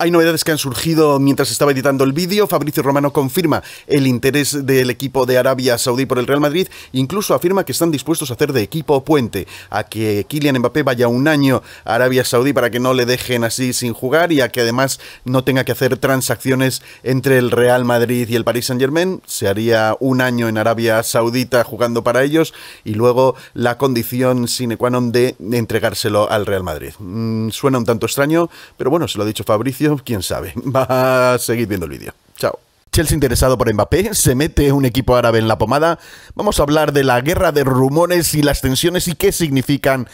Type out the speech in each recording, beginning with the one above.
Hay novedades que han surgido mientras estaba editando el vídeo. Fabricio Romano confirma el interés del equipo de Arabia Saudí por el Real Madrid. Incluso afirma que están dispuestos a hacer de equipo puente, a que Kylian Mbappé vaya un año a Arabia Saudí para que no le dejen así sin jugar y a que además no tenga que hacer transacciones entre el Real Madrid y el Paris Saint Germain. Se haría un año en Arabia Saudita jugando para ellos y luego la condición sine qua non de entregárselo al Real Madrid. Mm, suena un tanto extraño, pero bueno, se lo ha dicho Fabricio quién sabe. Va a seguir viendo el vídeo. Chao. Chelsea interesado por Mbappé, se mete un equipo árabe en la pomada. Vamos a hablar de la guerra de rumores y las tensiones y qué significan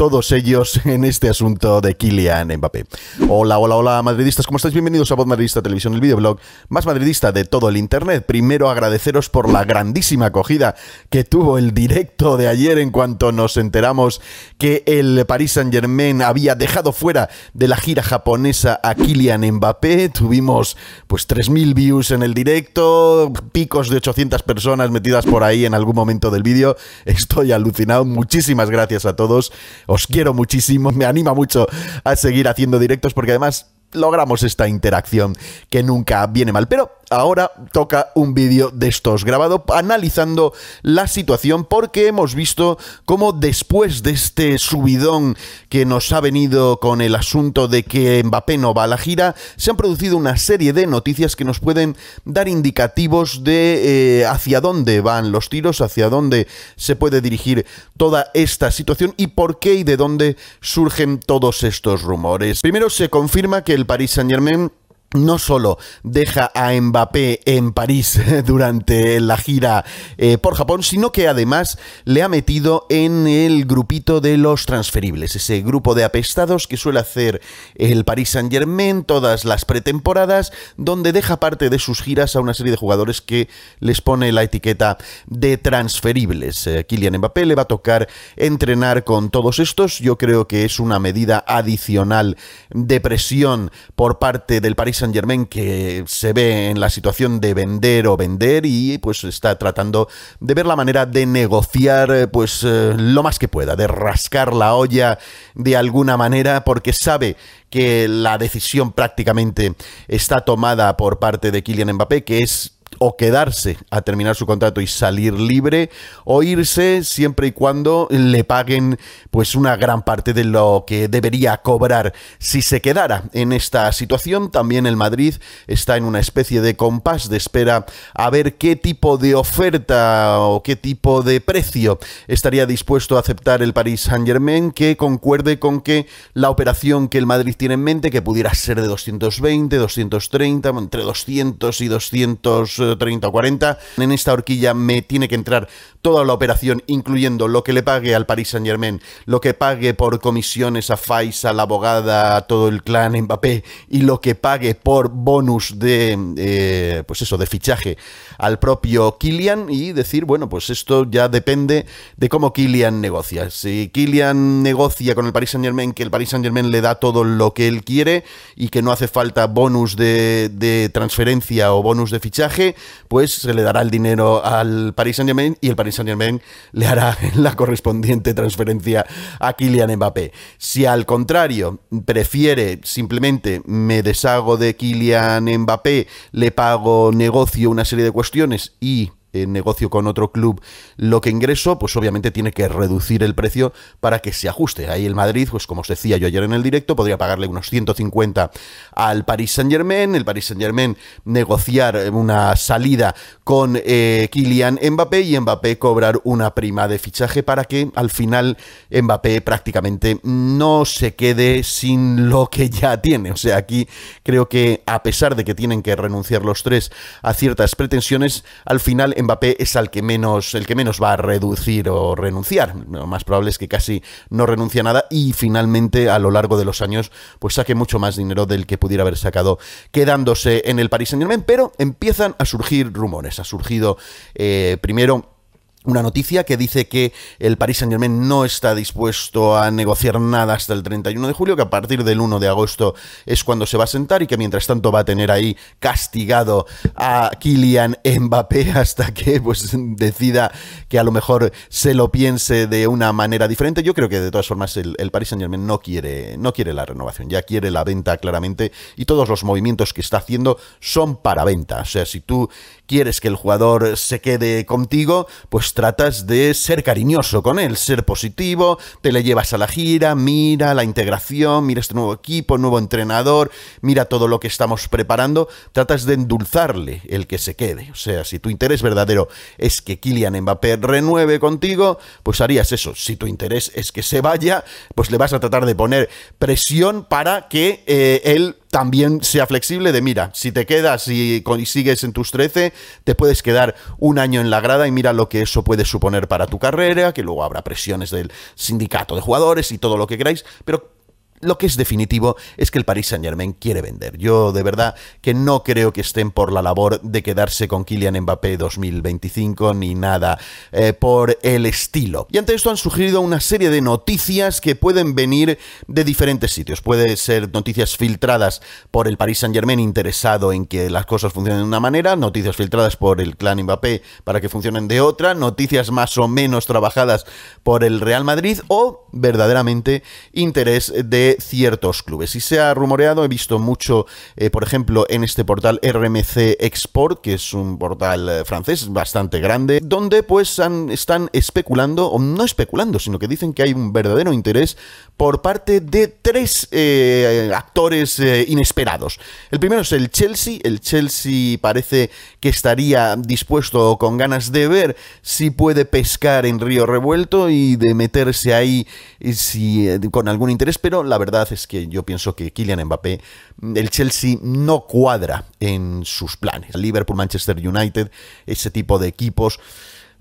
todos ellos en este asunto de Kylian Mbappé. Hola, hola, hola, madridistas, ¿cómo estáis? Bienvenidos a Voz Madridista Televisión, el videoblog más madridista de todo el internet. Primero agradeceros por la grandísima acogida que tuvo el directo de ayer en cuanto nos enteramos que el Paris Saint-Germain había dejado fuera de la gira japonesa a Kylian Mbappé. Tuvimos pues 3000 views en el directo, picos de 800 personas metidas por ahí en algún momento del vídeo. Estoy alucinado. Muchísimas gracias a todos. Os quiero muchísimo, me anima mucho a seguir haciendo directos porque además logramos esta interacción que nunca viene mal. Pero ahora toca un vídeo de estos grabado analizando la situación porque hemos visto cómo después de este subidón que nos ha venido con el asunto de que Mbappé no va a la gira, se han producido una serie de noticias que nos pueden dar indicativos de eh, hacia dónde van los tiros, hacia dónde se puede dirigir toda esta situación y por qué y de dónde surgen todos estos rumores. Primero se confirma que el Paris Saint Germain no solo deja a Mbappé en París durante la gira eh, por Japón, sino que además le ha metido en el grupito de los transferibles, ese grupo de apestados que suele hacer el Paris Saint Germain todas las pretemporadas, donde deja parte de sus giras a una serie de jugadores que les pone la etiqueta de transferibles. Eh, Kylian Mbappé le va a tocar entrenar con todos estos, yo creo que es una medida adicional de presión por parte del Paris Saint Germain que se ve en la situación de vender o vender y pues está tratando de ver la manera de negociar eh, pues eh, lo más que pueda, de rascar la olla de alguna manera porque sabe que la decisión prácticamente está tomada por parte de Kylian Mbappé, que es o quedarse a terminar su contrato y salir libre o irse siempre y cuando le paguen pues una gran parte de lo que debería cobrar si se quedara en esta situación también el Madrid está en una especie de compás de espera a ver qué tipo de oferta o qué tipo de precio estaría dispuesto a aceptar el Paris Saint-Germain que concuerde con que la operación que el Madrid tiene en mente que pudiera ser de 220, 230, entre 200 y 200 de 30 o 40. En esta horquilla me tiene que entrar toda la operación, incluyendo lo que le pague al Paris Saint Germain, lo que pague por comisiones a Faisa, a la abogada, a todo el clan Mbappé y lo que pague por bonus de, eh, pues eso, de fichaje al propio Kylian y decir, bueno, pues esto ya depende de cómo Kylian negocia. Si Kylian negocia con el Paris Saint Germain, que el Paris Saint Germain le da todo lo que él quiere y que no hace falta bonus de transferencia o bonus de fichaje, pues se le dará el dinero al Paris Saint Germain y el Paris Saint Germain le hará la correspondiente transferencia a Kylian Mbappé. Si al contrario prefiere simplemente me deshago de Kylian Mbappé, le pago negocio una serie de cuestiones y negocio con otro club lo que ingreso, pues obviamente tiene que reducir el precio para que se ajuste. Ahí el Madrid, pues como os decía yo ayer en el directo, podría pagarle unos 150 al Paris Saint Germain, el Paris Saint Germain negociar una salida con eh, Kylian Mbappé y Mbappé cobrar una prima de fichaje para que al final Mbappé prácticamente no se quede sin lo que ya tiene. O sea, aquí creo que a pesar de que tienen que renunciar los tres a ciertas pretensiones, al final Mbappé es al que menos, el que menos va a reducir o renunciar. Lo más probable es que casi no renuncie a nada y finalmente a lo largo de los años pues saque mucho más dinero del que pudiera haber sacado quedándose en el Paris Saint Germain. Pero empiezan a surgir rumores. Ha surgido eh, primero una noticia que dice que el Paris Saint-Germain no está dispuesto a negociar nada hasta el 31 de julio, que a partir del 1 de agosto es cuando se va a sentar y que mientras tanto va a tener ahí castigado a Kylian Mbappé hasta que pues decida que a lo mejor se lo piense de una manera diferente. Yo creo que de todas formas el, el Paris Saint-Germain no quiere no quiere la renovación, ya quiere la venta claramente y todos los movimientos que está haciendo son para venta. O sea, si tú quieres que el jugador se quede contigo, pues tratas de ser cariñoso con él, ser positivo, te le llevas a la gira, mira la integración, mira este nuevo equipo, nuevo entrenador, mira todo lo que estamos preparando, tratas de endulzarle el que se quede. O sea, si tu interés verdadero es que Kylian Mbappé renueve contigo, pues harías eso. Si tu interés es que se vaya, pues le vas a tratar de poner presión para que eh, él también sea flexible de mira, si te quedas y, sigues en tus 13, te puedes quedar un año en la grada y mira lo que eso puede suponer para tu carrera, que luego habrá presiones del sindicato de jugadores y todo lo que queráis, pero lo que es definitivo es que el Paris Saint Germain quiere vender. Yo de verdad que no creo que estén por la labor de quedarse con Kylian Mbappé 2025 ni nada eh, por el estilo. Y ante esto han sugerido una serie de noticias que pueden venir de diferentes sitios. Puede ser noticias filtradas por el Paris Saint Germain interesado en que las cosas funcionen de una manera, noticias filtradas por el clan Mbappé para que funcionen de otra, noticias más o menos trabajadas por el Real Madrid o verdaderamente interés de ciertos clubes. Y se ha rumoreado, he visto mucho, eh, por ejemplo, en este portal RMC Export, que es un portal eh, francés bastante grande, donde pues han, están especulando, o no especulando, sino que dicen que hay un verdadero interés por parte de tres eh, actores inesperados. El primero es el Chelsea, el Chelsea parece que estaría dispuesto con ganas de ver si puede pescar en Río Revuelto y de meterse ahí si, con algún interés, pero la verdad es que yo pienso que Kylian Mbappé, el Chelsea no cuadra en sus planes. Liverpool, Manchester United, ese tipo de equipos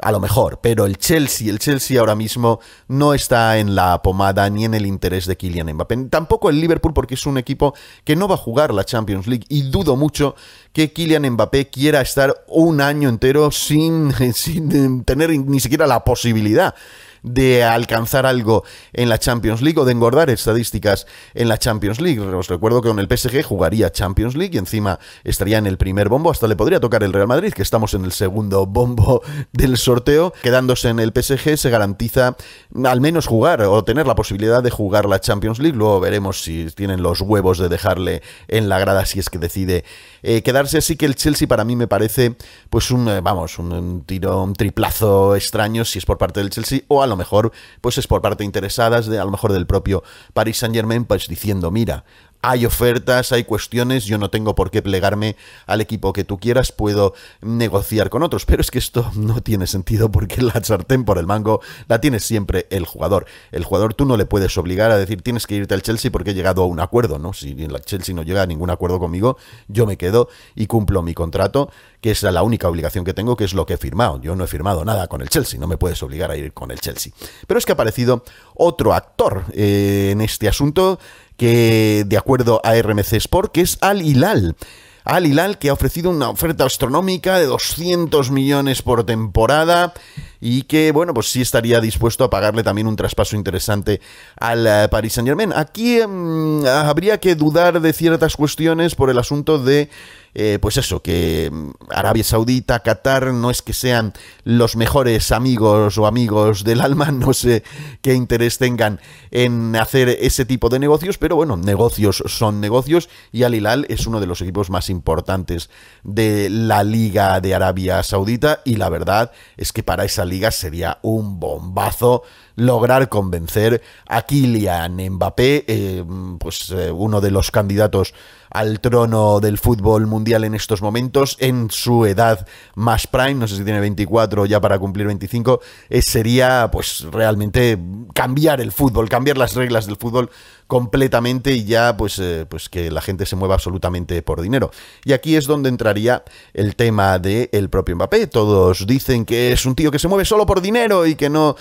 a lo mejor, pero el Chelsea, el Chelsea ahora mismo no está en la pomada ni en el interés de Kylian Mbappé. Tampoco el Liverpool porque es un equipo que no va a jugar la Champions League y dudo mucho que Kylian Mbappé quiera estar un año entero sin, sin tener ni siquiera la posibilidad de alcanzar algo en la Champions League o de engordar estadísticas en la Champions League. Os recuerdo que con el PSG jugaría Champions League y encima estaría en el primer bombo, hasta le podría tocar el Real Madrid, que estamos en el segundo bombo del sorteo. Quedándose en el PSG se garantiza al menos jugar o tener la posibilidad de jugar la Champions League. Luego veremos si tienen los huevos de dejarle en la grada si es que decide eh, quedarse. Así que el Chelsea para mí me parece pues un, eh, vamos, un, tiro, un triplazo extraño si es por parte del Chelsea o al a lo mejor pues es por parte interesadas, de, a lo mejor del propio Paris Saint Germain, pues diciendo, mira, hay ofertas, hay cuestiones, yo no tengo por qué plegarme al equipo que tú quieras, puedo negociar con otros, pero es que esto no tiene sentido porque la sartén por el mango la tiene siempre el jugador. El jugador tú no le puedes obligar a decir tienes que irte al Chelsea porque he llegado a un acuerdo, ¿no? Si el Chelsea no llega a ningún acuerdo conmigo, yo me quedo y cumplo mi contrato, que es la única obligación que tengo, que es lo que he firmado. Yo no he firmado nada con el Chelsea, no me puedes obligar a ir con el Chelsea. Pero es que ha aparecido otro actor eh, en este asunto que de acuerdo a RMC Sport, que es Al Hilal. Al Hilal que ha ofrecido una oferta astronómica de 200 millones por temporada y que, bueno, pues sí estaría dispuesto a pagarle también un traspaso interesante al eh, Paris Saint Germain. Aquí em, habría que dudar de ciertas cuestiones por el asunto de... Eh, pues eso, que em, Arabia Saudita, Qatar, no es que sean los mejores amigos o amigos del alma, no sé qué interés tengan en hacer ese tipo de negocios, pero bueno, negocios son negocios y Al Hilal es uno de los equipos más importantes de la Liga de Arabia Saudita y la verdad es que para esa liga sería un bombazo lograr convencer a Kylian Mbappé, eh, pues eh, uno de los candidatos al trono del fútbol mundial en estos momentos, en su edad más prime, no sé si tiene 24 ya para cumplir 25, eh, sería pues realmente cambiar el fútbol, cambiar las reglas del fútbol completamente y ya pues, pues que la gente se mueva absolutamente por dinero. Y aquí es donde entraría el tema del propio Mbappé. Todos dicen que es un tío que se mueve solo por dinero y que no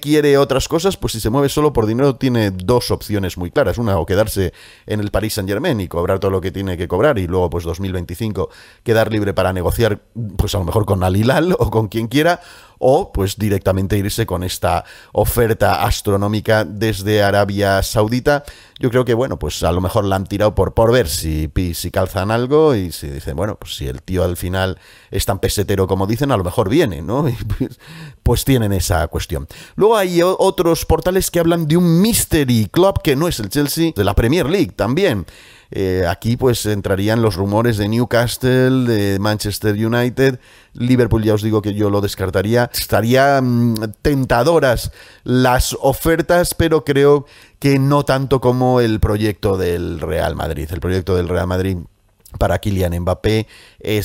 quiere otras cosas, pues si se mueve solo por dinero tiene dos opciones muy claras. Una, o quedarse en el Paris Saint Germain y cobrar todo lo que tiene que cobrar y luego pues 2025 quedar libre para negociar pues a lo mejor con Alilal o con quien quiera o pues directamente irse con esta oferta astronómica desde Arabia Saudita. Yo creo que, bueno, pues a lo mejor la han tirado por, por ver si, si calzan algo y si dicen, bueno, pues si el tío al final es tan pesetero como dicen, a lo mejor viene, ¿no? Pues, pues tienen esa cuestión. Luego hay otros portales que hablan de un Mystery Club que no es el Chelsea, de la Premier League también. Eh, aquí pues entrarían los rumores de Newcastle, de Manchester United, Liverpool ya os digo que yo lo descartaría. Estarían mm, tentadoras las ofertas, pero creo que no tanto como el proyecto del Real Madrid. El proyecto del Real Madrid para Kylian Mbappé eh,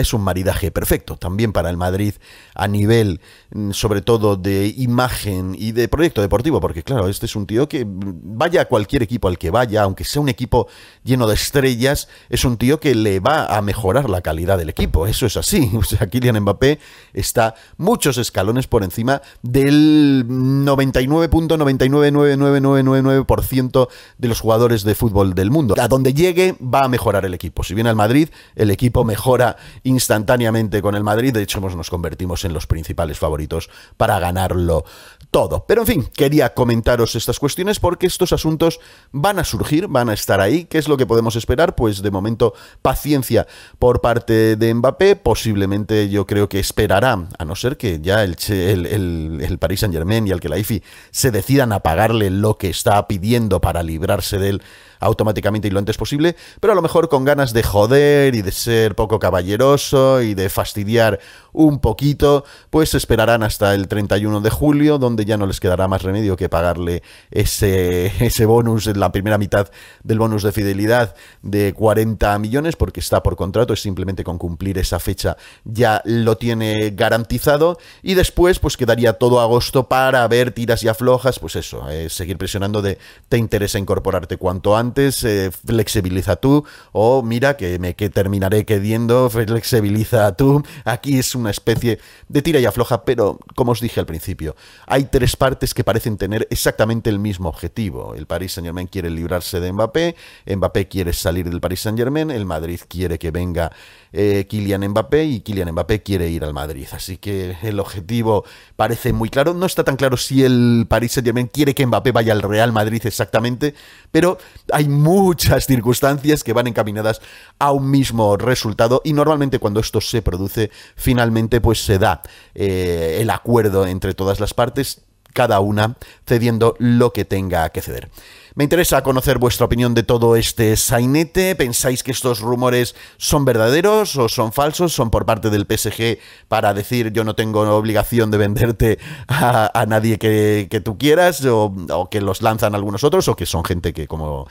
es, un maridaje perfecto. También para el Madrid a nivel, mm, sobre todo, de imagen y de proyecto deportivo, porque claro, este es un tío que mm, vaya a cualquier equipo al que vaya, aunque sea un equipo lleno de estrellas, es un tío que le va a mejorar la calidad del equipo. Eso es así. O sea, Kylian Mbappé está muchos escalones por encima del 99.999999% de los jugadores de fútbol del mundo. A donde llegue va a mejorar el equipo si viene al Madrid, el equipo mejora instantáneamente con el Madrid. De hecho, nos convertimos en los principales favoritos para ganarlo todo. Pero en fin, quería comentaros estas cuestiones porque estos asuntos van a surgir, van a estar ahí. ¿Qué es lo que podemos esperar? Pues de momento, paciencia por parte de Mbappé. Posiblemente yo creo que esperará, a no ser que ya el, el, el, Paris Saint Germain y el Kelaifi se decidan a pagarle lo que está pidiendo para librarse de él automáticamente y lo antes posible, pero a lo mejor con ganas de joder y de ser poco caballeroso y de fastidiar un poquito, pues esperarán hasta el 31 de julio, donde ya no les quedará más remedio que pagarle ese, ese bonus, la primera mitad del bonus de fidelidad de 40 millones, porque está por contrato, es simplemente con cumplir esa fecha ya lo tiene garantizado, y después pues quedaría todo agosto para ver tiras y aflojas, pues eso, eh, seguir presionando de te interesa incorporarte cuanto antes, eh, flexibiliza tú, o mira que me que terminaré quediendo, flexibiliza tú. Aquí es una especie de tira y afloja, pero como os dije al principio, hay tres partes que parecen tener exactamente el mismo objetivo. El Paris Saint-Germain quiere librarse de Mbappé, Mbappé quiere salir del Paris Saint-Germain, el Madrid quiere que venga eh, Kylian Mbappé y Kylian Mbappé quiere ir al Madrid. Así que el objetivo parece muy claro. No está tan claro si el Paris Saint Germain quiere que Mbappé vaya al Real Madrid exactamente, pero hay muchas circunstancias que van encaminadas a un mismo resultado y normalmente cuando esto se produce finalmente pues se da eh, el acuerdo entre todas las partes cada una cediendo lo que tenga que ceder. Me interesa conocer vuestra opinión de todo este sainete. ¿Pensáis que estos rumores son verdaderos o son falsos? ¿Son por parte del PSG para decir yo no tengo obligación de venderte a, nadie que, tú quieras? O, que los lanzan algunos otros? ¿O que son gente que, como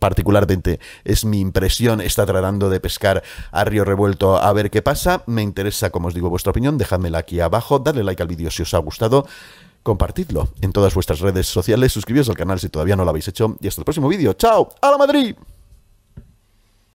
particularmente es mi impresión, está tratando de pescar a río revuelto a ver qué pasa? Me interesa, como os digo, vuestra opinión. Dejadmela aquí abajo. Dadle like al vídeo si os ha gustado compartidlo en todas vuestras redes sociales, suscribíos al canal si todavía no lo habéis hecho y hasta el próximo vídeo. ¡Chao! ¡A la Madrid!